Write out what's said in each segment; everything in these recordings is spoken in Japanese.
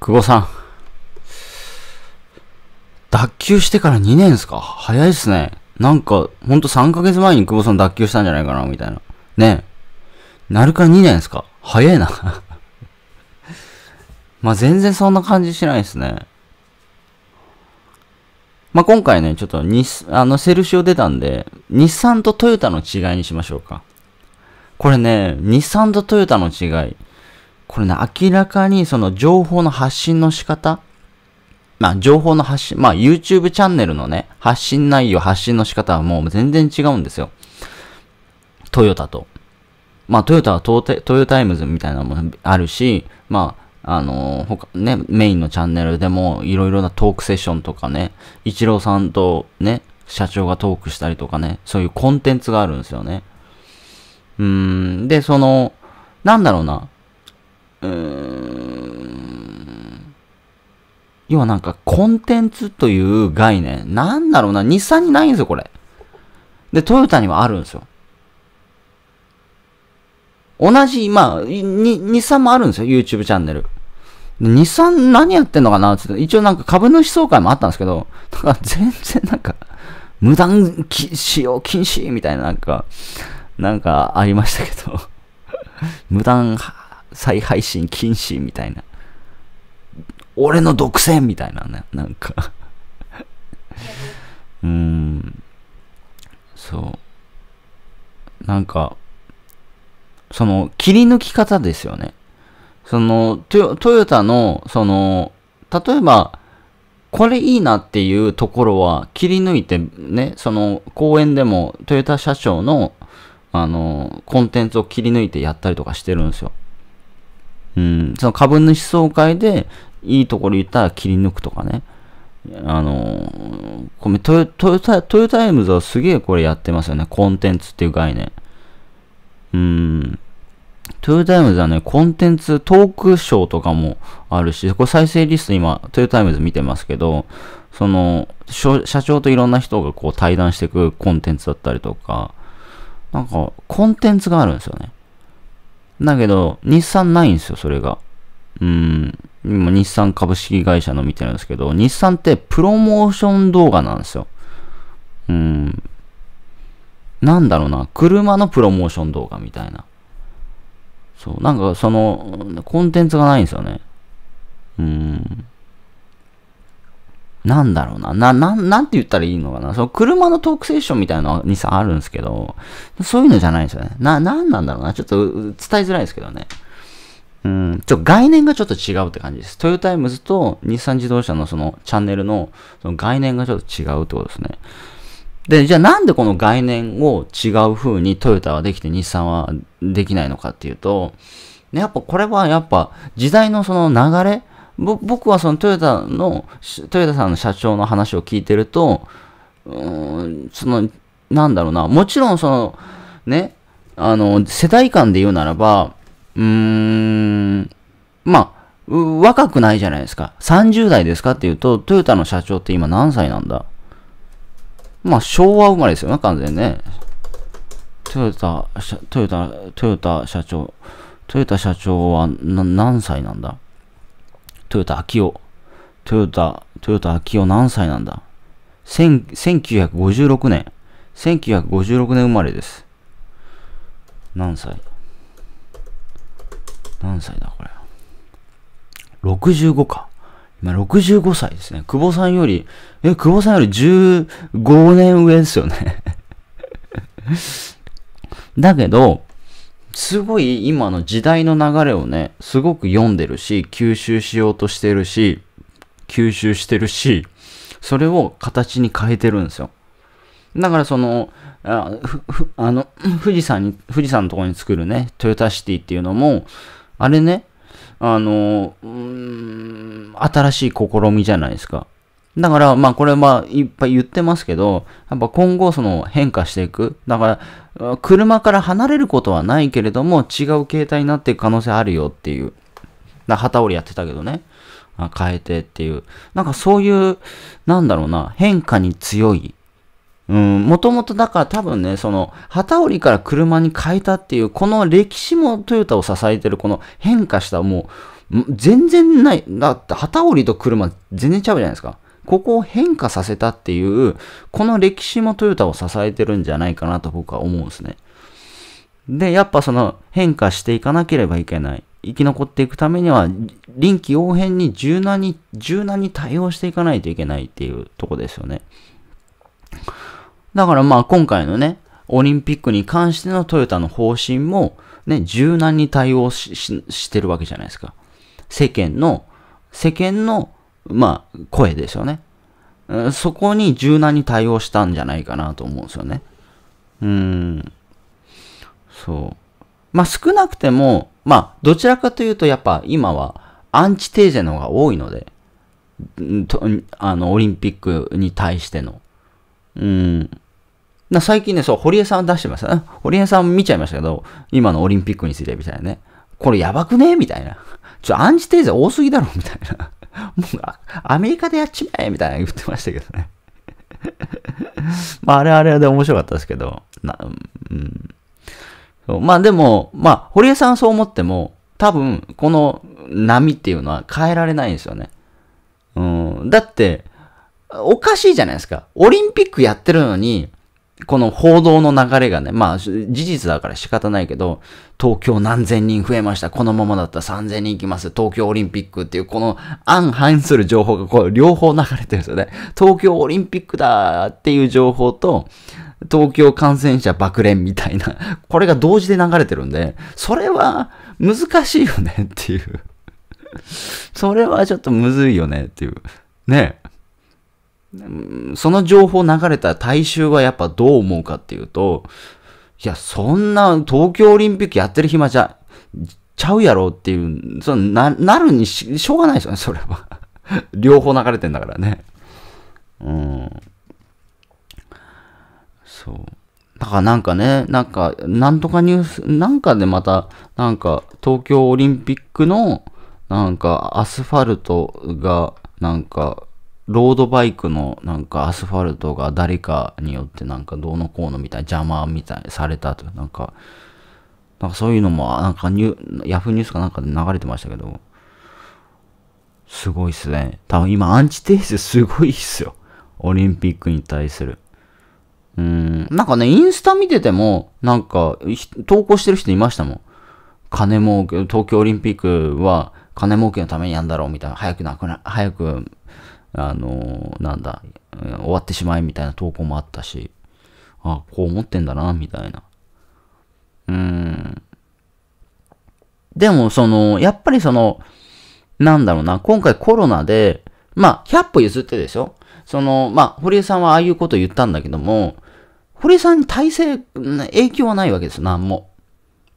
久保さん。脱臼してから2年ですか早いっすね。なんか、ほんと3ヶ月前に久保さん脱臼したんじゃないかなみたいな。ねえ。なるか2年ですか早いな ま全然そんな感じしないですね。まあ今回ね、ちょっと日、あの、セルシオ出たんで、日産とトヨタの違いにしましょうか。これね、日産とトヨタの違い。これね、明らかにその情報の発信の仕方まあ、情報の発信、まあ、YouTube チャンネルのね、発信内容、発信の仕方はもう全然違うんですよ。トヨタと。まあ、トヨタはトトヨタイムズみたいなものあるし、まあ、あのー、他、ね、メインのチャンネルでも、いろいろなトークセッションとかね、イチローさんとね、社長がトークしたりとかね、そういうコンテンツがあるんですよね。うーん、で、その、なんだろうな、うーん、要はなんかコンテンツという概念、なんだろうな、日産にないんですよ、これ。で、トヨタにはあるんですよ。同じ、まあ、に、日産もあるんですよ、YouTube チャンネル。日産何やってんのかなって一応なんか株主総会もあったんですけど、だから全然なんか、無断使用禁止みたいななんか、なんかありましたけど、無断再配信禁止みたいな。俺の独占みたいなね、なんか うーん。そう。なんか、その、切り抜き方ですよね。その、トヨタの、その、例えば、これいいなっていうところは切り抜いてね、その公演でもトヨタ社長のあのコンテンツを切り抜いてやったりとかしてるんですよ。うん、その株主総会でいいところ言ったら切り抜くとかね。あの、ごめん、トヨトヨタ、トヨタイムズはすげえこれやってますよね。コンテンツっていう概念。うん。トヨタイムズはね、コンテンツ、トークショーとかもあるし、これ再生リスト今、トヨタイムズ見てますけど、その、社長といろんな人がこう対談していくコンテンツだったりとか、なんか、コンテンツがあるんですよね。だけど、日産ないんですよ、それが。うん。今、日産株式会社の見てるんですけど、日産ってプロモーション動画なんですよ。うん。なんだろうな、車のプロモーション動画みたいな。そう、なんかその、コンテンツがないんですよね。うん。なんだろうな。な、なん、なんて言ったらいいのかな。その車のトークセッションみたいなのにさ、あるんですけど、そういうのじゃないんですよね。な、なんなんだろうな。ちょっと伝えづらいですけどね。うん、ちょ、概念がちょっと違うって感じです。トヨタイムズと日産自動車のそのチャンネルのその概念がちょっと違うってことですね。で、じゃあなんでこの概念を違う風にトヨタはできて日産はできないのかっていうと、ね、やっぱこれはやっぱ時代のその流れ、僕はそのトヨタの、トヨタさんの社長の話を聞いてると、うん、その、なんだろうな、もちろんその、ね、あの、世代間で言うならば、うーん、まあ、若くないじゃないですか。30代ですかっていうと、トヨタの社長って今何歳なんだまあ、昭和生まれですよね、完全にね。トヨタ、トヨタ、トヨタ社長。トヨタ社長は何歳なんだ豊田昭夫。豊田、豊田昭夫何歳なんだ ?1956 年。1956年生まれです。何歳何歳だこれ。65か。今65歳ですね。久保さんより、え、久保さんより15年上ですよね だけど、すごい今の時代の流れをね、すごく読んでるし、吸収しようとしてるし、吸収してるし、それを形に変えてるんですよ。だからその、ああの、富士山に、富士山のところに作るね、トヨタシティっていうのも、あれね、あの、うん、新しい試みじゃないですか。だから、まあこれあ、いっぱい言ってますけど、やっぱ今後その変化していく。だから、車から離れることはないけれども、違う形態になっていく可能性あるよっていう。な、旗織りやってたけどね。変えてっていう。なんかそういう、なんだろうな、変化に強い。うん、もともとだから多分ね、その、旗織りから車に変えたっていう、この歴史もトヨタを支えてる、この変化した、もう、全然ない。だって、旗織りと車、全然ちゃうじゃないですか。ここを変化させたっていう、この歴史もトヨタを支えてるんじゃないかなと僕は思うんですね。で、やっぱその変化していかなければいけない。生き残っていくためには、臨機応変に柔軟に、柔軟に対応していかないといけないっていうとこですよね。だからまあ今回のね、オリンピックに関してのトヨタの方針も、ね、柔軟に対応ししてるわけじゃないですか。世間の、世間のまあ、声ですよね。そこに柔軟に対応したんじゃないかなと思うんですよね。うん。そう。まあ少なくても、まあどちらかというとやっぱ今はアンチテーゼの方が多いので、あの、オリンピックに対しての。うん。な最近ね、そう、堀江さん出してました堀江さん見ちゃいましたけど、今のオリンピックについてみたいなね。これやばくねみたいな。ちょ、アンチテーゼ多すぎだろみたいな。もう、アメリカでやっちまえみたいな言ってましたけどね。まあ、あれあれで面白かったですけど、なうん、そうまあでも、まあ、堀江さんそう思っても、多分、この波っていうのは変えられないんですよね。うん、だって、おかしいじゃないですか。オリンピックやってるのに、この報道の流れがね、まあ事実だから仕方ないけど、東京何千人増えました、このままだったら3000人行きます、東京オリンピックっていう、この案反する情報がこう両方流れてるんですよね。東京オリンピックだっていう情報と、東京感染者爆連みたいな、これが同時で流れてるんで、それは難しいよねっていう。それはちょっとむずいよねっていう。ねその情報流れた大衆はやっぱどう思うかっていうと、いや、そんな東京オリンピックやってる暇じゃ、ちゃうやろっていう、そな、なるにししょうがないですよね、それは。両方流れてんだからね。うん。そう。だからなんかね、なんか、なんとかニュース、なんかでまた、なんか、東京オリンピックの、なんか、アスファルトが、なんか、ロードバイクのなんかアスファルトが誰かによってなんかどうのこうのみたいな邪魔みたいにされたとなんか、なんかそういうのもなんかニュヤフーニュースかなんかで流れてましたけど、すごいっすね。多分今アンチテーゼすごいっすよ。オリンピックに対する。うん、なんかね、インスタ見てても、なんか、投稿してる人いましたもん。金儲け、東京オリンピックは金儲けのためにやんだろうみたいな、早くなくな、早くあのー、なんだ、終わってしまいみたいな投稿もあったし、あ、こう思ってんだな、みたいな。うーん。でも、その、やっぱりその、なんだろうな、今回コロナで、まあ、100歩譲ってでしょその、まあ、堀江さんはああいうこと言ったんだけども、堀江さんに体制、影響はないわけですよ、なんも。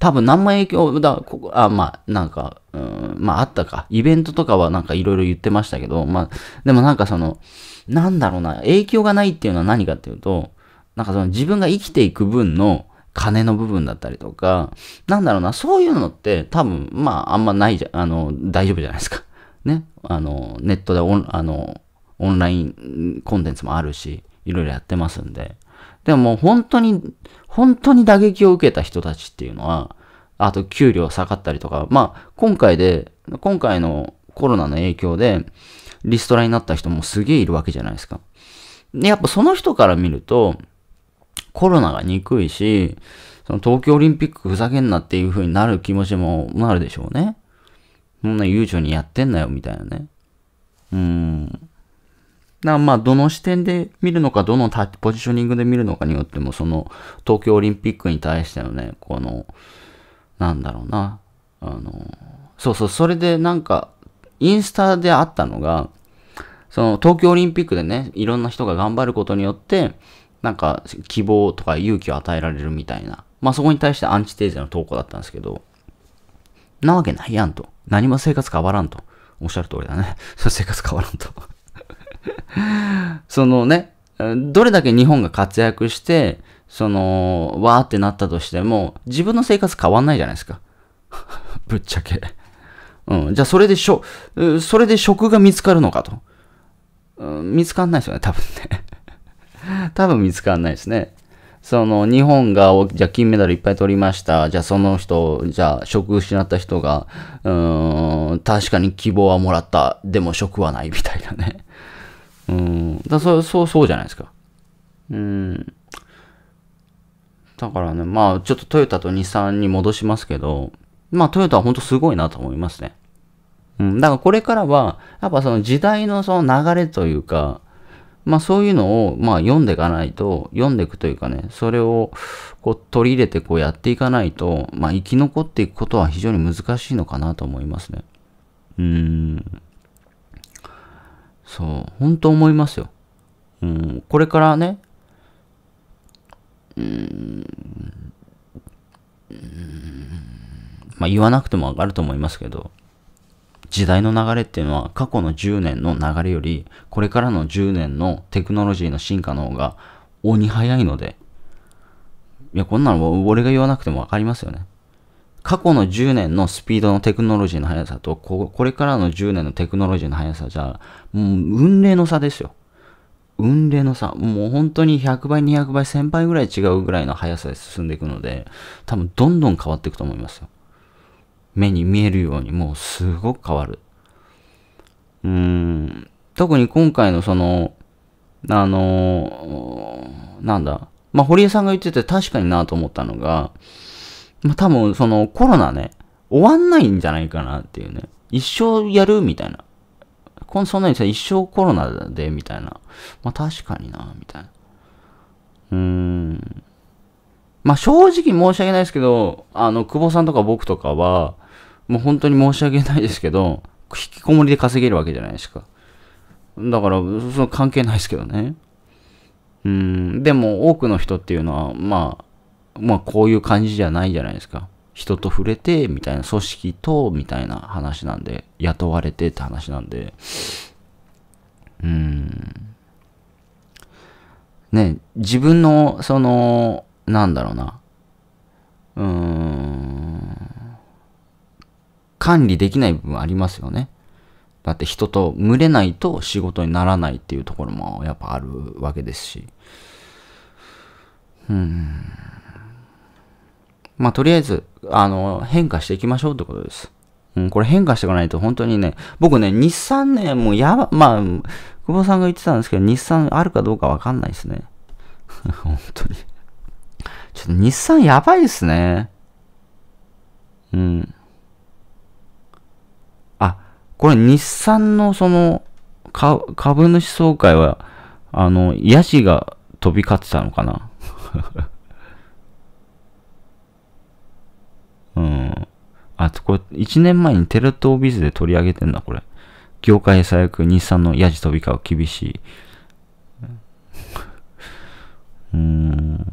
多分何も影響、だ、こあまあ、なんか、うん、まああったか。イベントとかはなんかいろいろ言ってましたけど、まあ、でもなんかその、なんだろうな、影響がないっていうのは何かっていうと、なんかその自分が生きていく分の金の部分だったりとか、なんだろうな、そういうのって多分、まああんまないじゃ、あの、大丈夫じゃないですか。ね。あの、ネットでオン、あの、オンラインコンテンツもあるし、いろいろやってますんで。でももう本当に、本当に打撃を受けた人たちっていうのは、あと給料下がったりとか、まあ、今回で、今回のコロナの影響で、リストラになった人もすげえいるわけじゃないですか。で、やっぱその人から見ると、コロナが憎いし、その東京オリンピックふざけんなっていう風になる気持ちもなるでしょうね。そんな悠長にやってんなよ、みたいなね。うん。なまあ、どの視点で見るのか、どのポジショニングで見るのかによっても、その東京オリンピックに対してのね、この、なんだろうな。あの、そうそう、それでなんか、インスタであったのが、その東京オリンピックでね、いろんな人が頑張ることによって、なんか希望とか勇気を与えられるみたいな。まあそこに対してアンチテーゼの投稿だったんですけど、なわけないやんと。何も生活変わらんと。おっしゃる通りだね。そ 生活変わらんと そのね、どれだけ日本が活躍して、その、わーってなったとしても、自分の生活変わんないじゃないですか。ぶっちゃけ。うん。じゃあ、それでしょ、それで職が見つかるのかと。うん、見つかんないですよね、多分ね。多分見つかんないですね。その、日本が、じゃあ金メダルいっぱい取りました。じゃあその人、じゃあ職失った人が、うーん、確かに希望はもらった。でも職はない、みたいなね。うん。だそそう、そうじゃないですか。うん。だからね、まあちょっとトヨタと日産に戻しますけど、まあトヨタは本当すごいなと思いますね。うん。だからこれからは、やっぱその時代のその流れというか、まあそういうのを、まあ読んでいかないと、読んでいくというかね、それをこう取り入れてこうやっていかないと、まあ生き残っていくことは非常に難しいのかなと思いますね。うーん。そう、本当思いますよ。うん、これからね、うんまあ、言わなくてもわかると思いますけど、時代の流れっていうのは過去の10年の流れより、これからの10年のテクノロジーの進化の方が鬼早いので、いや、こんなの俺が言わなくてもわかりますよね。過去の10年のスピードのテクノロジーの速さとこ、これからの10年のテクノロジーの速さじゃ、もう運命の差ですよ。雲霊のさ、もう本当に100倍、200倍、1000倍ぐらい違うぐらいの速さで進んでいくので、多分どんどん変わっていくと思いますよ。目に見えるようにもうすごく変わる。うーん、特に今回のその、あのなんだ、まあ、堀江さんが言ってて確かになと思ったのが、まあ、多分そのコロナね、終わんないんじゃないかなっていうね。一生やるみたいな。婚そんなにさ、一生コロナで、みたいな。まあ確かにな、みたいな。うーん。まあ正直申し訳ないですけど、あの、久保さんとか僕とかは、もう本当に申し訳ないですけど、引きこもりで稼げるわけじゃないですか。だから、その関係ないですけどね。うん、でも多くの人っていうのは、まあ、まあこういう感じじゃないじゃないですか。人と触れて、みたいな、組織と、みたいな話なんで、雇われてって話なんで、うん。ね、自分の、その、なんだろうな、うーん、管理できない部分ありますよね。だって人と群れないと仕事にならないっていうところもやっぱあるわけですし。うん。まあ、とりあえず、あの、変化していきましょうってことです。うん、これ変化していかないと本当にね、僕ね、日産ね、もうやば、まあ、久保さんが言ってたんですけど、日産あるかどうかわかんないですね。本当にちょっと日産やばいですね。うん。あ、これ日産のその、か株主総会は、あの、ヤジが飛び交ってたのかなうん。あと、これ、1年前にテレ東ビズで取り上げてんだ、これ。業界最悪、日産のヤジ飛び交う厳しい。うーん。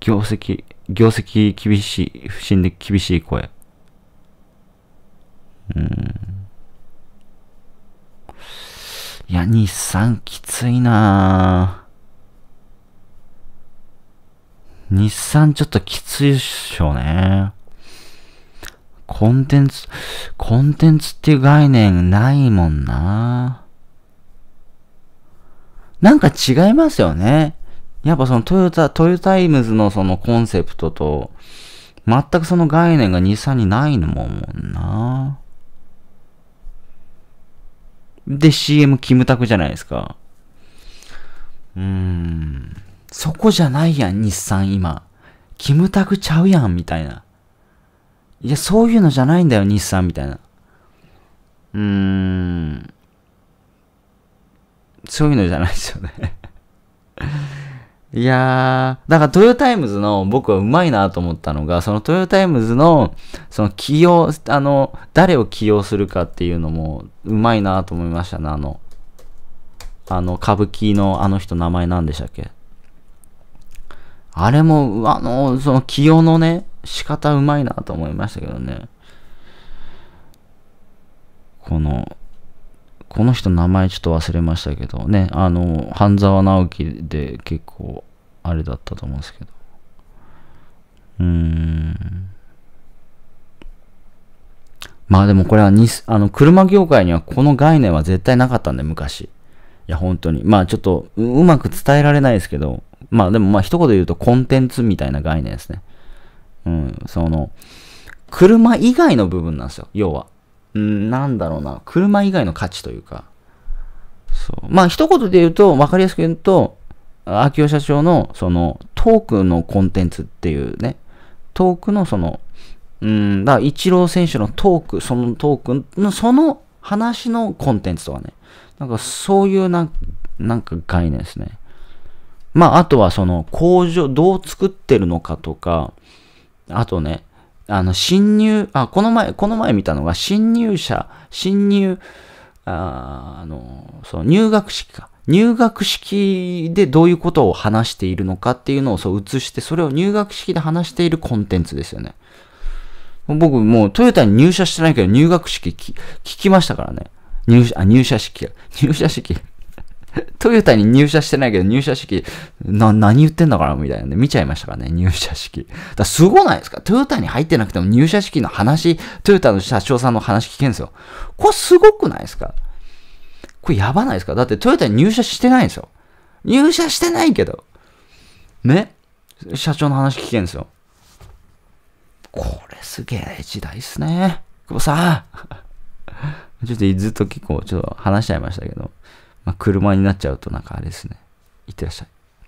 業績、業績厳しい、不審で厳しい声。うん。いや、日産きついなぁ。日産ちょっときついっしょね。コンテンツ、コンテンツっていう概念ないもんな。なんか違いますよね。やっぱそのトヨタ、トヨタイムズのそのコンセプトと、全くその概念が日産にないのももんな。で、CM キムタクじゃないですか。うーん。そこじゃないやん、日産今。キムタクちゃうやん、みたいな。いや、そういうのじゃないんだよ、日産、みたいな。うーん。そういうのじゃないですよね いやー、だからトヨタイムズの僕はうまいなと思ったのが、そのトヨタイムズの、その起用、あの、誰を起用するかっていうのもうまいなと思いましたね、あの、あの、歌舞伎のあの人名前なんでしたっけあれも、あの、その起用のね、仕方うまいなと思いましたけどね。この、この人名前ちょっと忘れましたけどね、あの、半沢直樹で結構、あれだったと思うんですけど。うーん。まあでもこれはに、あの、車業界にはこの概念は絶対なかったんで、昔。いや、本当に。まあちょっとう、うまく伝えられないですけど、まあでもまあ一言で言うとコンテンツみたいな概念ですね。うん、その、車以外の部分なんですよ、要は。うん、なんだろうな、車以外の価値というか。そう。まあ一言で言うと、わかりやすく言うと、秋尾社長のそのトークのコンテンツっていうね、トークのその、うん、だからイチロー選手のトーク、そのトークの、その話のコンテンツとかね、なんかそういうななんか概念ですね。まあ、あとはその工場、どう作ってるのかとか、あとね、あの、侵入、あ、この前、この前見たのが、侵入者、侵入、ああの、その入学式か。入学式でどういうことを話しているのかっていうのをそう映して、それを入学式で話しているコンテンツですよね。僕もうトヨタに入社してないけど入学式聞きましたからね。入社、あ、入社式。入社式 トヨタに入社してないけど、入社式、な、何言ってんだからみたいなね、見ちゃいましたからね、入社式。だすごないですかトヨタに入ってなくても入社式の話、トヨタの社長さんの話聞けんですよ。これすごくないですかこれやばないですかだってトヨタに入社してないんですよ。入社してないけど。ね社長の話聞けんですよ。これすげえ時代っすね。久保さん。ちょっとずっと結構ちょっと話しちゃいましたけど。まあ、車になっちゃうとなんかあれですね。いってらっしゃい。